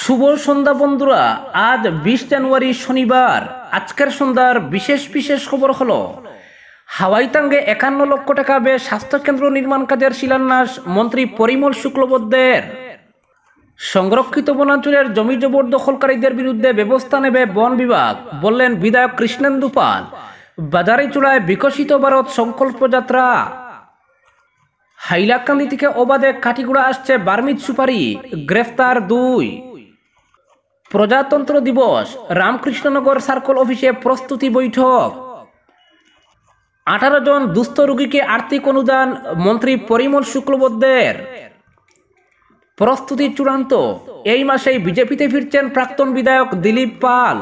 শুভ সন্ধ্যা বন্ধুরা আজ বিশ জানুয়ারি শনিবার আজকের সন্ধ্যার বিশেষ বিশেষ খবর হলো হাওয়াইতাঙ্গে একান্ন লক্ষ টাকা ব্যয় স্বাস্থ্যকেন্দ্র নির্মাণ কাজের শিলান্যাস মন্ত্রী পরিমল শুক্লবদ্যের সংরক্ষিত বনাঞ্চলের জমি জবরদখলকারীদের বিরুদ্ধে ব্যবস্থা নেবে বন বিভাগ বললেন বিধায়ক কৃষ্ণেন্দু পাল বাজারে চূড়ায় বিকশিত ভারত সংকল্প যাত্রা হাইলাকান্দি থেকে অবাধে কাটিগুড়া আসছে বার্মিজ সুপারি গ্রেফতার দুই প্রজাতন্ত্র দিবস রামকৃষ্ণনগর সার্কল অফিসে প্রস্তুতি বৈঠক আঠারো জন দুস্থ রোগীকে আর্থিক অনুদান মন্ত্রী পরিমল শুক্লবদ্ধের প্রস্তুতি চূড়ান্ত এই মাসেই বিজেপিতে ফিরছেন প্রাক্তন বিধায়ক দিলীপ পাল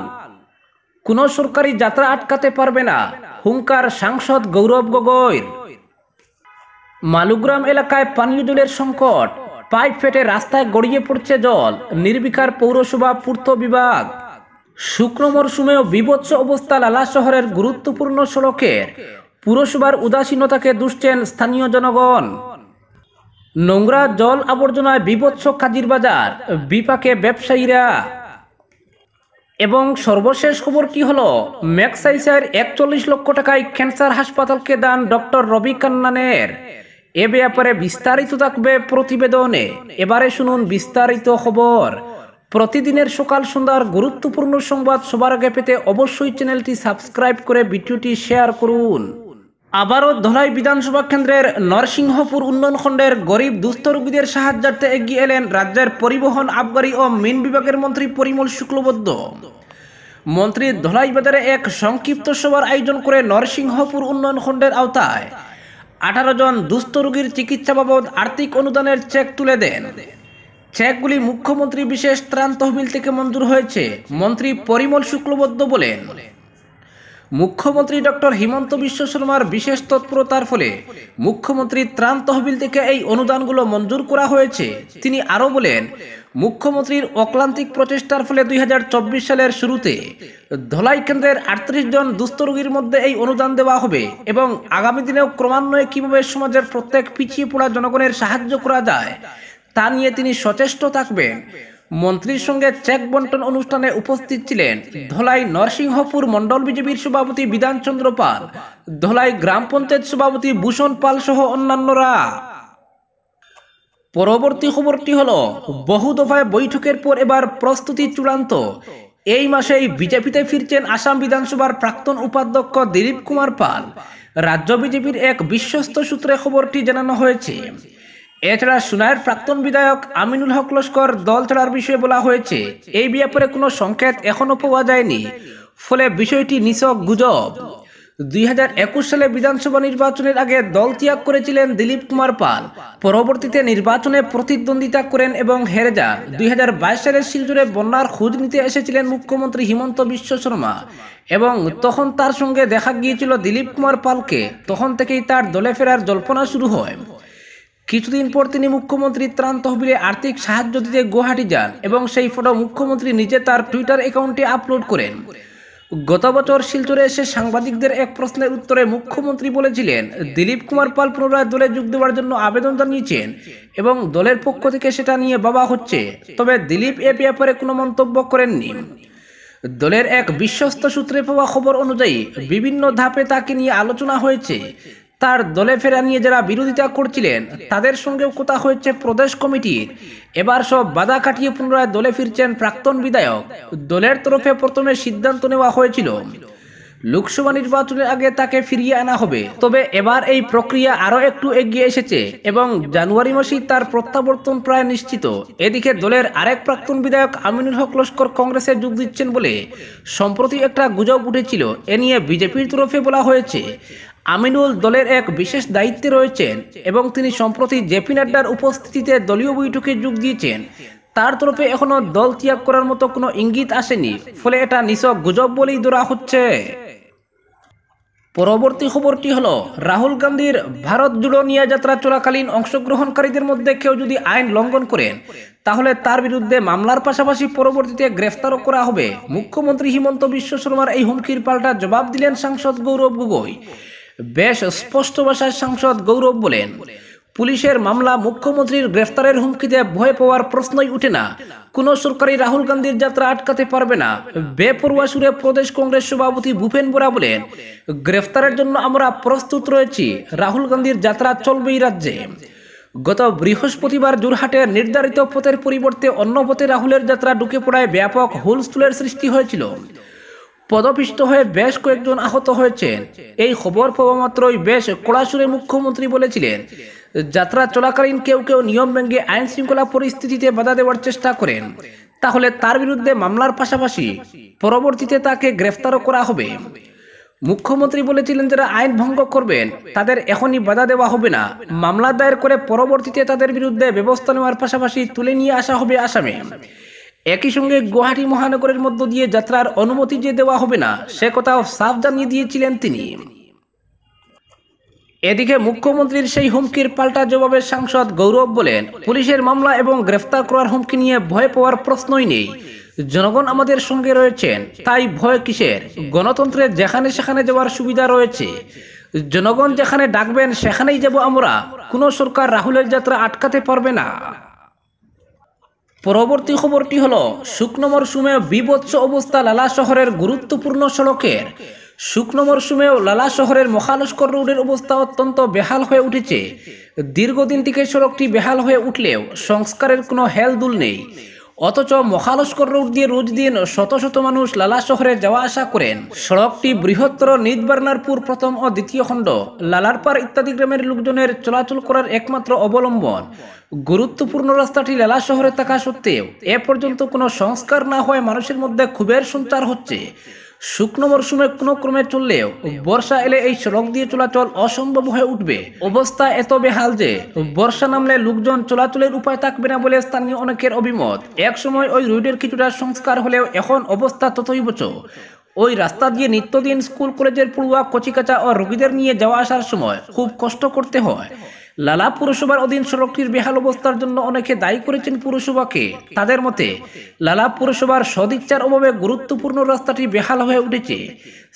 কোন সরকারি যাত্রা আটকাতে পারবে না হুঙ্কার সাংসদ গৌরব গগৈর মালুগ্রাম এলাকায় পানীয় জলের সংকট পাইপ ফেটে রাস্তায় গড়িয়ে পড়ছে জল নির্বিকার পৌরসভা পূর্ত বিভাগ শুক্র মরশুমেও বিভৎস অবস্থা লালা শহরের গুরুত্বপূর্ণ সড়কের পুরসভার উদাসীনতাকে দুষছেন স্থানীয় জনগণ নোংরা জল আবর্জনায় বিভৎস কাজির বাজার বিপাকে ব্যবসায়ীরা এবং সর্বশেষ খবর কি হলো ম্যাক্সাইসার একচল্লিশ লক্ষ টাকায় ক্যান্সার হাসপাতালকে দান ডক্টর রবি কান্নানের এ ব্যাপারে বিস্তারিত থাকবে প্রতিবেদনে এবারে শুনুন বিস্তারিত খবর প্রতিদিনের সকাল সন্ধ্যার গুরুত্বপূর্ণ সংবাদ সবার আগে পেতে অবশ্যই চ্যানেলটি সাবস্ক্রাইব করে ভিডিওটি শেয়ার করুন আবারও ধলাই বিধানসভা কেন্দ্রের নরসিংহপুর উন্নয়ন খণ্ডের গরিব দুস্থ রোগীদের সাহায্যার্থে এগিয়ে এলেন রাজ্যের পরিবহন আবগারী ও মিন বিভাগের মন্ত্রী পরিমল শুক্লবদ্ধ মন্ত্রী ধলাই বাজারে এক সংক্ষিপ্ত সভার আয়োজন করে নরসিংহপুর উন্নয়ন খণ্ডের আওতায় আঠারো জন দুস্থ রোগীর চিকিৎসা বাবদ আর্থিক অনুদানের চেক তুলে দেন চেকগুলি মুখ্যমন্ত্রী বিশেষ ত্রাণ তহবিল থেকে মঞ্জুর হয়েছে মন্ত্রী পরিমল শুক্লবদ্ধ বলেন মুখ্যমন্ত্রী ডক্টর হিমন্ত বিশ্ব শর্মার বিশেষ তৎপরতার ফলে মুখ্যমন্ত্রী ত্রাণ তহবিল থেকে এই অনুদানগুলো মঞ্জুর করা হয়েছে তিনি আরও বলেন মুখ্যমন্ত্রীর অক্লান্তিক প্রচেষ্টার ফলে দুই সালের শুরুতে ধলাই কেন্দ্রের আটত্রিশ জন দুস্থ রোগীর মধ্যে এই অনুদান দেওয়া হবে এবং আগামী দিনেও ক্রমান্বয়ে কীভাবে সমাজের প্রত্যেক পিছিয়ে পড়া জনগণের সাহায্য করা যায় তা নিয়ে তিনি সচেষ্ট থাকবেন মন্ত্রীর সঙ্গে চেক বন্টন অনুষ্ঠানে উপস্থিত ছিলেন ধলাই নরসিংহপুর মণ্ডল বিজেপির সভাপতি বিধানচন্দ্র পাল ধলাই গ্রাম পঞ্চায়েত সভাপতি ভূষণ পাল সহ অন্যান্যরা পরবর্তী খবরটি হল বহু দফায় বৈঠকের পর এবার প্রস্তুতি চূড়ান্ত এই মাসেই বিজেপিতে ফিরছেন আসাম বিধানসভার প্রাক্তন উপাধ্যক্ষ দিলীপ কুমার পাল রাজ্য বিজেপির এক বিশ্বস্ত সূত্রে খবরটি জানানো হয়েছে এছাড়া সুনায়ের প্রাক্তন বিধায়ক আমিনুল হক লস্কর দল ছাড়ার বিষয়ে বলা হয়েছে এই ব্যাপারে কোনো সংকেত এখনও পাওয়া যায়নি ফলে বিষয়টি নিছক গুজব দুই সালে বিধানসভা নির্বাচনের আগে দল ত্যাগ করেছিলেন দিলীপ কুমার পাল পরবর্তীতে নির্বাচনে প্রতিদ্বন্দ্বিতা করেন এবং হেরে যান দুই সালের শিলচুরে বন্যার খোঁজ নিতে এসেছিলেন মুখ্যমন্ত্রী হিমন্ত বিশ্ব শর্মা এবং তখন তার সঙ্গে দেখা গিয়েছিল দিলীপ কুমার পালকে তখন থেকেই তার দলে ফেরার জল্পনা শুরু হয় কিছুদিন পর তিনি মুখ্যমন্ত্রী ত্রাণ তহবিলে আর্থিক সাহায্য দিতে গুয়াহাটি যান এবং সেই ফটো মুখ্যমন্ত্রী নিজে তার টুইটার অ্যাকাউন্টে আপলোড করেন গত বছর শিলচরে এসে সাংবাদিকদের এক প্রশ্নের উত্তরে মুখ্যমন্ত্রী বলেছিলেন দিলীপ কুমার পাল পুনরায় দলে যোগ দেওয়ার জন্য আবেদন জানিয়েছেন এবং দলের পক্ষ থেকে সেটা নিয়ে বাবা হচ্ছে তবে দিলীপ এ ব্যাপারে কোনো মন্তব্য করেননি দলের এক বিশ্বস্ত সূত্রে পাওয়া খবর অনুযায়ী বিভিন্ন ধাপে তাকে নিয়ে আলোচনা হয়েছে তার দলে ফেরা নিয়ে যারা বিরোধিতা করছিলেন তাদের সঙ্গেও কথা হয়েছে প্রদেশ কমিটির এবার সব বাধা কাটিয়ে পুনরায় দলে ফিরছেন প্রাক্তন বিধায়ক দলের তরফে প্রথমে সিদ্ধান্ত নেওয়া হয়েছিল লোকসভা নির্বাচনের আগে তাকে ফিরিয়ে আনা হবে তবে এবার এই প্রক্রিয়া আরও একটু এগিয়ে এসেছে এবং জানুয়ারি মাসেই তার প্রত্যাবর্তন প্রায় নিশ্চিত এদিকে দলের আরেক প্রাক্তন বিধায়ক আমিনুল হক লস্কর কংগ্রেসে যোগ দিচ্ছেন বলে সম্প্রতি একটা গুজব উঠেছিল এ নিয়ে বিজেপির তরফে বলা হয়েছে আমিনুল দলের এক বিশেষ দায়িত্বে রয়েছেন এবং তিনি সম্প্রতি জেপি নাড্ডার উপস্থিতিতে দলীয় বৈঠকে যোগ দিয়েছেন তার তরফে এখনও দল ত্যাগ করার মতো কোনো ইঙ্গিত আসেনি ফলে এটা নিছক গুজব বলেই ধরা হচ্ছে পরবর্তী খবরটি হল রাহুল গান্ধীর ভারত জুড়ো নিয়ে যাত্রা চলাকালীন অংশগ্রহণকারীদের মধ্যে কেউ যদি আইন লঙ্ঘন করেন তাহলে তার বিরুদ্ধে মামলার পাশাপাশি পরবর্তীতে গ্রেফতারও করা হবে মুখ্যমন্ত্রী হিমন্ত বিশ্ব শর্মার এই হুমকির পাল্টা জবাব দিলেন সাংসদ গৌরব গগৈ বেশ স্পষ্ট ভাষায় সাংসদ গৌরব বলেন পুলিশের মামলা মুখ্যমন্ত্রীর গ্রেফতারের হুমকিতে ভয় পাওয়ার প্রশ্নই উঠে না কোন সরকারি রাহুল গান্ধীর যাত্রা আটকাতে পারবে না বেপরুয়া সুরে প্রদেশ কংগ্রেস সভাপতি ভূপেন বোরা বলেন গ্রেফতারের জন্য আমরা প্রস্তুত রয়েছি রাহুল গান্ধীর যাত্রা চলবেই রাজ্যে গত বৃহস্পতিবার জোরহাটে নির্ধারিত পথের পরিবর্তে অন্য পথে রাহুলের যাত্রা ঢুকে পড়ায় ব্যাপক হুলস্থুলের সৃষ্টি হয়েছিল পদপিষ্ট হয়ে বেশ কয়েকজন আহত হয়েছেন এই খবর পাওয়া মাত্রই বেশ কড়াসুরে মুখ্যমন্ত্রী বলেছিলেন যাত্রা চলাকালীন কেউ কেউ নিয়ম ভেঙে আইন শৃঙ্খলা পরিস্থিতিতে বাধা দেওয়ার চেষ্টা করেন তাহলে তার বিরুদ্ধে মামলার পাশাপাশি পরবর্তীতে তাকে গ্রেফতারও করা হবে মুখ্যমন্ত্রী বলেছিলেন যারা আইন ভঙ্গ করবেন তাদের এখনই বাধা দেওয়া হবে না মামলা দায়ের করে পরবর্তীতে তাদের বিরুদ্ধে ব্যবস্থা নেওয়ার পাশাপাশি তুলে নিয়ে আসা হবে আসামে একই সঙ্গে গুয়াহাটি মহানগরের মধ্য দিয়ে যাত্রার অনুমতি যে দেওয়া হবে না সে কথাও সাফ জানিয়ে দিয়েছিলেন তিনি এদিকে মুখ্যমন্ত্রীর সেই হুমকির পাল্টা জবাবে সাংসদ গৌরব বলেন পুলিশের মামলা এবং গ্রেফতার করার হুমকি নিয়ে ভয় পাওয়ার প্রশ্নই নেই জনগণ আমাদের সঙ্গে রয়েছেন তাই ভয় কিসের গণতন্ত্রে যেখানে সেখানে যাওয়ার সুবিধা রয়েছে জনগণ যেখানে ডাকবেন সেখানেই যাব আমরা কোনো সরকার রাহুলের যাত্রা আটকাতে পারবে না পরবর্তী খবরটি হল শুকনো মরশুমে বিভৎস অবস্থা লালা শহরের গুরুত্বপূর্ণ সড়কের শুকনো মরশুমেও লালা শহরের মহালস্কর রোডের অবস্থা অত্যন্ত বেহাল হয়ে উঠেছে দীর্ঘদিন থেকে সড়কটি বেহাল হয়ে উঠলেও সংস্কারের কোনো হেলদুল নেই অথচ মহালস্কর রোড দিয়ে রোজ দিন শত শত মানুষ লালা শহরে যাওয়া আসা করেন সড়কটি বৃহত্তর নিদবার্নারপুর প্রথম ও দ্বিতীয় খণ্ড লালারপার ইত্যাদি গ্রামের লোকজনের চলাচল করার একমাত্র অবলম্বন গুরুত্বপূর্ণ রাস্তাটি লালা শহরে থাকা সত্ত্বেও এ পর্যন্ত কোনো সংস্কার না হয়ে মানুষের মধ্যে ক্ষোভের সঞ্চার হচ্ছে শুকনো মরশুমে কোনো ক্রমে চললেও বর্ষা এলে এই সড়ক দিয়ে চলাচল অসম্ভব হয়ে উঠবে অবস্থা এত বেহাল যে বর্ষা নামলে লোকজন চলাচলের উপায় থাকবে না বলে স্থানীয় অনেকের অভিমত এক সময় ওই রোডের কিছুটা সংস্কার হলেও এখন অবস্থা ততই বছর ওই রাস্তা দিয়ে নিত্যদিন স্কুল কলেজের পড়ুয়া কচিকাচা ও রোগীদের নিয়ে যাওয়া আসার সময় খুব কষ্ট করতে হয় লালা পুরসভার অধীন সড়কটির বেহাল অবস্থার জন্য অনেকে দায়ী করেছেন পুরসভাকে তাদের মতে লালা পুরসভার সদিচ্ছার অভাবে গুরুত্বপূর্ণ রাস্তাটি বেহাল হয়ে উঠেছে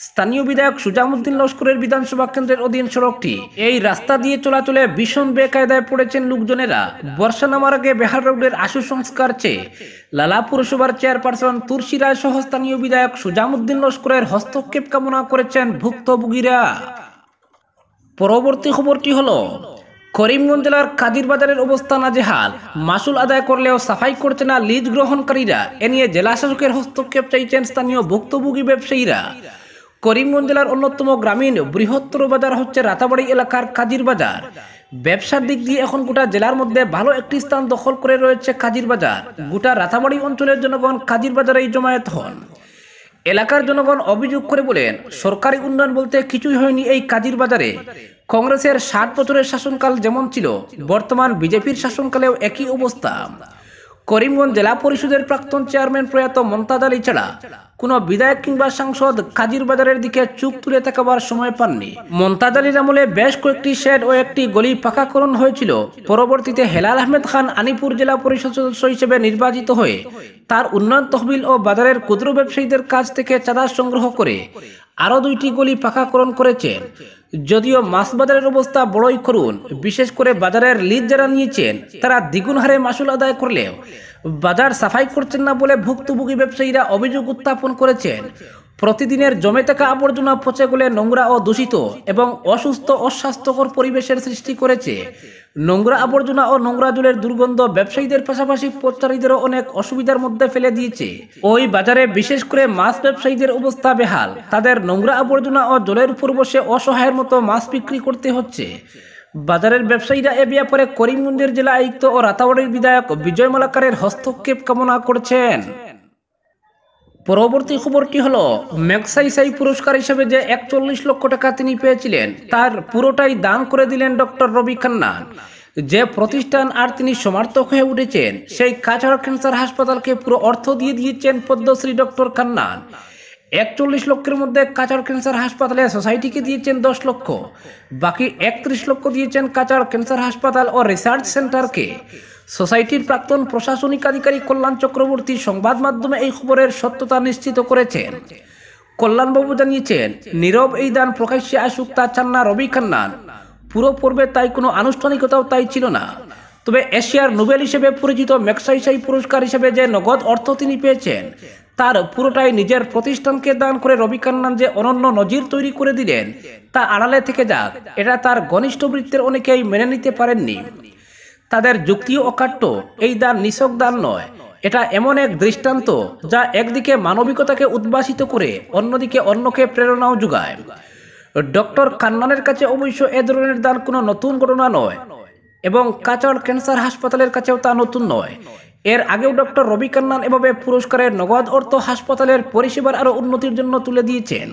স্থানীয় বিধায়ক সুজামুদ্দিন লস্করের বিধানসভা কেন্দ্রের অধীন সড়কটি এই রাস্তা দিয়ে চলাচলে ভীষণ বেকায়দায় পড়েছেন লোকজনেরা বর্ষা নামার আগে বেহাল রোডের আশু সংস্কার চেয়ে লালা পুরসভার চেয়ারপারসন তুলসী রায় সহ স্থানীয় বিধায়ক সুজামুদ্দিন লস্করের হস্তক্ষেপ কামনা করেছেন ভুক্তভোগীরা পরবর্তী খবরটি হলো করিমগঞ্জ জেলার কাদির বাজারের অবস্থা নাজেহাল মাসুল আদায় করলেও সাফাই করছে না লিজ গ্রহণকারীরা এ নিয়ে জেলা শাসকের হস্তক্ষেপ চাইছেন স্থানীয় ভুক্তভোগী ব্যবসায়ীরা করিমগঞ্জ জেলার অন্যতম গ্রামীণ বৃহত্তর বাজার হচ্ছে রাতাবাড়ি এলাকার কাজিরবাজার বাজার ব্যবসার দিক দিয়ে এখন গোটা জেলার মধ্যে ভালো একটি স্থান দখল করে রয়েছে কাজির বাজার গোটা রাতাবাড়ি অঞ্চলের জনগণ কাজির বাজারেই জমায়েত হন এলাকার জনগণ অভিযোগ করে বলেন সরকারি উন্নয়ন বলতে কিছুই হয়নি এই কাজির বাজারে কংগ্রেসের ষাট বছরের শাসনকাল যেমন ছিল বর্তমান বিজেপির শাসনকালেও একই অবস্থা করিমগঞ্জ জেলা পরিষদের প্রাক্তন চেয়ারম্যান প্রয়াত মমতাজ আলী ছাড়া কোনো বিধায়ক কিংবা সাংসদ কাজির বাজারের দিকে চুপ তুলে থাকাবার সময় পাননি মমতাজ আলীর আমলে বেশ কয়েকটি শেড ও একটি গলি পাকাকরণ হয়েছিল পরবর্তীতে হেলাল আহমেদ খান আনিপুর জেলা পরিষদ সদস্য হিসেবে নির্বাচিত হয়ে তার উন্নয়ন তহবিল ও বাজারের ক্ষুদ্র ব্যবসায়ীদের কাছ থেকে চাঁদা সংগ্রহ করে আরও দুইটি গলি পাকাকরণ করেছেন যদিও মাছ বাজারের অবস্থা বড়ই করুন বিশেষ করে বাজারের লিজ যারা নিয়েছেন তারা দ্বিগুণ হারে মাসুল আদায় করলেও বাজার সাফাই করছেন না বলে ভুক্তভোগী ব্যবসায়ীরা অভিযোগ উত্থাপন করেছেন প্রতিদিনের জমে থাকা আবর্জনা পচে গেলে নোংরা ও দূষিত এবং অসুস্থ অস্বাস্থ্যকর পরিবেশের সৃষ্টি করেছে নোংরা আবর্জনা ও নোংরা জলের দুর্গন্ধ ব্যবসায়ীদের পাশাপাশি পথচারীদেরও অনেক অসুবিধার মধ্যে ফেলে দিয়েছে ওই বাজারে বিশেষ করে মাছ ব্যবসায়ীদের অবস্থা বেহাল তাদের নোংরা আবর্জনা ও জলের উপর বসে অসহায়ের মতো মাছ বিক্রি করতে হচ্ছে বাজারের ব্যবসায়ীরা এ ব্যাপারে করিমগঞ্জের জেলা আয়ুক্ত ও রাতাওয়াড়ির বিধায়ক বিজয় মালাকারের হস্তক্ষেপ কামনা করছেন পরবর্তী খবরটি হলো ম্যাক্সাইসাই পুরস্কার হিসেবে যে একচল্লিশ লক্ষ টাকা তিনি পেয়েছিলেন তার পুরোটাই দান করে দিলেন ডক্টর রবি খান্না যে প্রতিষ্ঠান আর তিনি সমার্থক হয়ে উঠেছেন সেই কাছাড় ক্যান্সার হাসপাতালকে পুরো অর্থ দিয়ে দিয়েছেন পদ্মশ্রী ডক্টর খান্না একচল্লিশ লক্ষের মধ্যে কাচার ক্যান্সার হাসপাতালে সোসাইটিকে দিয়েছেন দশ লক্ষ বাকি একত্রিশ লক্ষ দিয়েছেন কাচার ক্যান্সার হাসপাতাল ও রিসার্চ সেন্টারকে সোসাইটির প্রাক্তন প্রশাসনিক আধিকারিক কল্যাণ চক্রবর্তী সংবাদ মাধ্যমে এই খবরের সত্যতা নিশ্চিত করেছেন কল্যাণবাবু জানিয়েছেন নীরব এই দান প্রকাশ্যে আসুক তা চান না রবি খান্নান পুরো পর্বে তাই কোনো আনুষ্ঠানিকতাও তাই ছিল না তবে এশিয়ার নোবেল হিসেবে পরিচিত মেক্সাইসাই পুরস্কার হিসেবে যে নগদ অর্থ তিনি পেয়েছেন তার পুরোটাই নিজের প্রতিষ্ঠানকে দান করে রবি খান্নান যে অনন্য নজির তৈরি করে দিলেন তা আড়ালে থেকে যাক এটা তার ঘনিষ্ঠ বৃত্তের অনেকেই মেনে নিতে পারেননি তাদের যুক্তি অকাট্য এই দান নিছক দান নয় এটা এমন এক দৃষ্টান্ত যা একদিকে মানবিকতাকে উদ্ভাসিত করে অন্যদিকে অন্যকে প্রেরণাও যোগায় ডক্টর কান্নানের কাছে অবশ্য এ ধরনের দান কোনো নতুন ঘটনা নয় এবং কাচার ক্যান্সার হাসপাতালের কাছেও তা নতুন নয় এর আগেও ডক্টর রবি কান্নান এভাবে পুরস্কারের নগদ অর্থ হাসপাতালের পরিষেবার আরও উন্নতির জন্য তুলে দিয়েছেন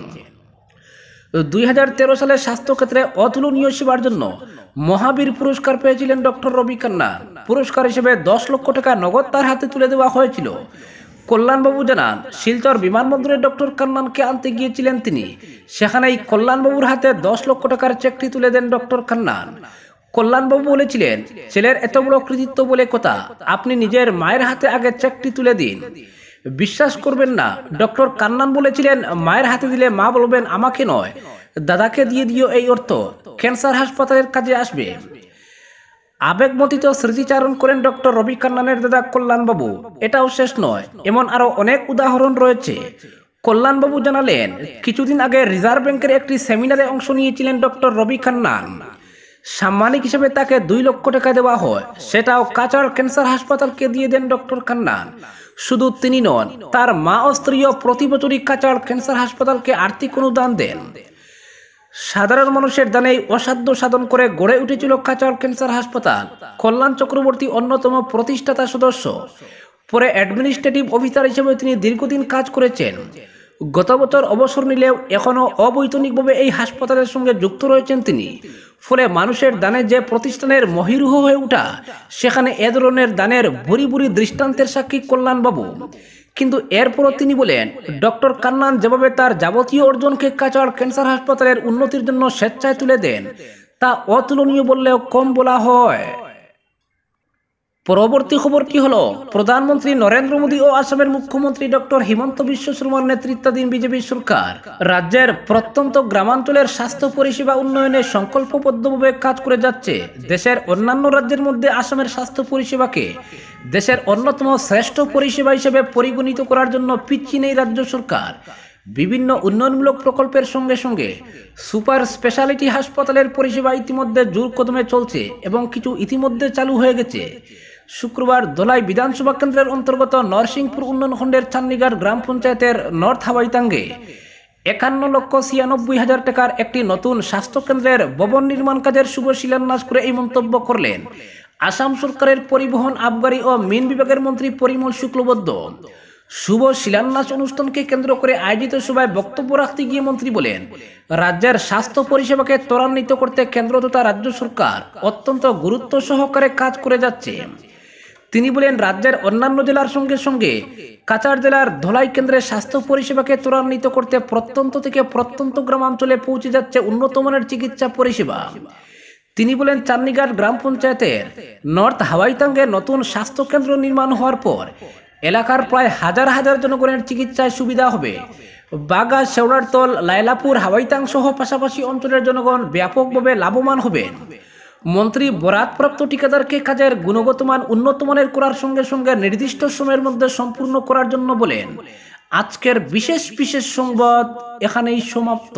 দুই সালে স্বাস্থ্যক্ষেত্রে অতুলনীয় সেবার জন্য মহাবীর পুরস্কার পেয়েছিলেন ডক্টর রবি কান্না পুরস্কার হিসেবে দশ লক্ষ টাকা নগদ তার হাতে তুলে দেওয়া হয়েছিল কল্যাণবাবু জানান শিলচর বিমানবন্দরে ডক্টর কান্নানকে আনতে গিয়েছিলেন তিনি সেখানেই কল্যাণবাবুর হাতে দশ লক্ষ টাকার চেকটি তুলে দেন ডক্টর কান্নান কল্যাণবাবু বলেছিলেন ছেলের এত বড় কৃতিত্ব বলে কথা আপনি নিজের মায়ের হাতে আগে চেকটি তুলে দিন বিশ্বাস করবেন না ডক্টর কান্নান বলেছিলেন মায়ের হাতে দিলে মা বলবেন আমাকে নয় দাদাকে দিয়ে দিও এই অর্থ ক্যান্সার হাসপাতালের কাজে আসবে আবেগমতিত স্মৃতিচারণ করেন ডক্টর রবি কান্নানের দাদা কল্যাণবাবু এটাও শেষ নয় এমন আরও অনেক উদাহরণ রয়েছে কল্যাণবাবু জানালেন কিছুদিন আগে রিজার্ভ ব্যাংকের একটি সেমিনারে অংশ নিয়েছিলেন ডক্টর রবি খান্নান সাম্মানিক হিসেবে তাকে দুই লক্ষ টাকা দেওয়া হয় সেটাও কাচার ক্যান্সার হাসপাতালকে দিয়ে দেন ডক্টর খান্নান শুধু তিনি নন তার মা ও স্ত্রীও প্রতি বছরই কাঁচার ক্যান্সার হাসপাতালকে আর্থিক অনুদান দেন সাধারণ মানুষের দানে অসাধ্য সাধন করে গড়ে উঠেছিল কাঁচার ক্যান্সার হাসপাতাল কল্যাণ চক্রবর্তী অন্যতম প্রতিষ্ঠাতা সদস্য পরে অ্যাডমিনিস্ট্রেটিভ অফিসার হিসেবে তিনি দীর্ঘদিন কাজ করেছেন গত বছর অবসর নিলেও এখনও অবৈতনিকভাবে এই হাসপাতালের সঙ্গে যুক্ত রয়েছেন তিনি ফলে মানুষের দানে যে প্রতিষ্ঠানের মহিরুহ হয়ে ওঠা সেখানে এ ধরনের দানের ভুরি ভুরি দৃষ্টান্তের সাক্ষী কল্যাণবাবু কিন্তু এরপরও তিনি বলেন ডক্টর কান্নান যেভাবে তার যাবতীয় অর্জনকে কাচার ক্যান্সার হাসপাতালের উন্নতির জন্য স্বেচ্ছায় তুলে দেন তা অতুলনীয় বললেও কম বলা হয় পরবর্তী খবর কি হলো প্রধানমন্ত্রী নরেন্দ্র মোদী ও আসামের মুখ্যমন্ত্রী ডক্টর হিমন্ত বিশ্ব শর্মার নেতৃত্বাধীন বিজেপি সরকার রাজ্যের প্রত্যন্ত গ্রামাঞ্চলের স্বাস্থ্য পরিষেবা উন্নয়নে সংকল্পবদ্ধভাবে কাজ করে যাচ্ছে দেশের অন্যান্য রাজ্যের মধ্যে আসামের স্বাস্থ্য পরিষেবাকে দেশের অন্যতম শ্রেষ্ঠ পরিষেবা হিসেবে পরিগণিত করার জন্য পিচ্ছি নেই রাজ্য সরকার বিভিন্ন উন্নয়নমূলক প্রকল্পের সঙ্গে সঙ্গে সুপার স্পেশালিটি হাসপাতালের পরিষেবা ইতিমধ্যে জোর কদমে চলছে এবং কিছু ইতিমধ্যে চালু হয়ে গেছে শুক্রবার দোলাই বিধানসভা কেন্দ্রের অন্তর্গত নরসিংপুর উন্নয়ন খণ্ডের চান্নিগার গ্রাম পঞ্চায়েতের নর্থ হাওয়াইতাঙ্গে একান্ন লক্ষ ছিয়ানব্বই হাজার টাকার একটি নতুন স্বাস্থ্যকেন্দ্রের ভবন নির্মাণ কাজের শুভ শিলান্যাস করে এই মন্তব্য করলেন আসাম সরকারের পরিবহন আবগারি ও মিন বিভাগের মন্ত্রী পরিমল শুক্লবদ্ধ শুভ শিলান্যাস অনুষ্ঠানকে কেন্দ্র করে আয়োজিত সভায় বক্তব্য রাখতে গিয়ে মন্ত্রী বলেন রাজ্যের স্বাস্থ্য পরিষেবাকে ত্বরান্বিত করতে কেন্দ্র তথা রাজ্য সরকার অত্যন্ত গুরুত্ব সহকারে কাজ করে যাচ্ছে তিনি বলেন রাজ্যের অন্যান্য জেলার সঙ্গে সঙ্গে কাছাড় জেলার ধলাই কেন্দ্রের স্বাস্থ্য পরিষেবাকে ত্বরান্বিত করতে প্রত্যন্ত থেকে প্রত্যন্ত গ্রামাঞ্চলে পৌঁছে যাচ্ছে উন্নত মানের চিকিৎসা পরিষেবা তিনি বলেন চান্নিঘাট গ্রাম পঞ্চায়েতের নর্থ হাওয়াইতাঙ্গে নতুন স্বাস্থ্য কেন্দ্র নির্মাণ হওয়ার পর এলাকার প্রায় হাজার হাজার জনগণের চিকিৎসায় সুবিধা হবে বাগা শেওড়ারতল লাইলাপুর হাওয়াইতাং সহ পাশাপাশি অঞ্চলের জনগণ ব্যাপকভাবে লাভবান হবেন মন্ত্রী বরাতপ্রাপ্ত ঠিকাদারকে কাজের গুণগত মান উন্নত মানের করার সঙ্গে সঙ্গে নির্দিষ্ট সময়ের মধ্যে সম্পূর্ণ করার জন্য বলেন আজকের বিশেষ বিশেষ সংবাদ এখানেই সমাপ্ত